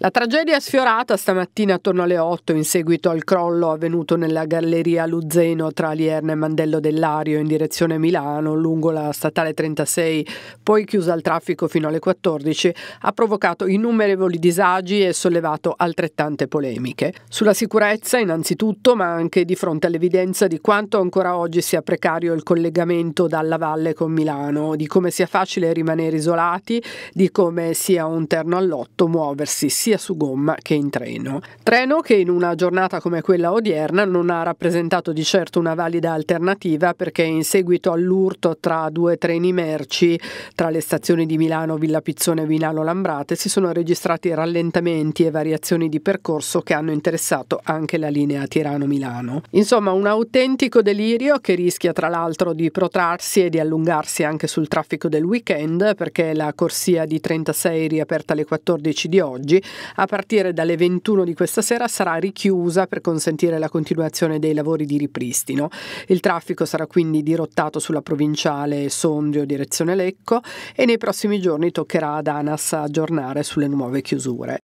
La tragedia sfiorata stamattina attorno alle 8 in seguito al crollo avvenuto nella galleria Luzzeno tra Lierna e Mandello dell'Ario in direzione Milano lungo la statale 36, poi chiusa al traffico fino alle 14, ha provocato innumerevoli disagi e sollevato altrettante polemiche. Sulla sicurezza innanzitutto, ma anche di fronte all'evidenza di quanto ancora oggi sia precario il collegamento dalla valle con Milano, di come sia facile rimanere isolati, di come sia un terno all'otto muoversi sia sia su gomma che in treno. Treno che in una giornata come quella odierna non ha rappresentato di certo una valida alternativa perché in seguito all'urto tra due treni merci tra le stazioni di Milano, Villa Pizzone e Vinalo Lambrate si sono registrati rallentamenti e variazioni di percorso che hanno interessato anche la linea Tirano-Milano. Insomma, un autentico delirio che rischia tra l'altro di protrarsi e di allungarsi anche sul traffico del weekend perché la corsia di 36 riaperta alle 14 di oggi a partire dalle 21 di questa sera sarà richiusa per consentire la continuazione dei lavori di ripristino. Il traffico sarà quindi dirottato sulla provinciale Sondrio direzione Lecco e nei prossimi giorni toccherà ad ANAS aggiornare sulle nuove chiusure.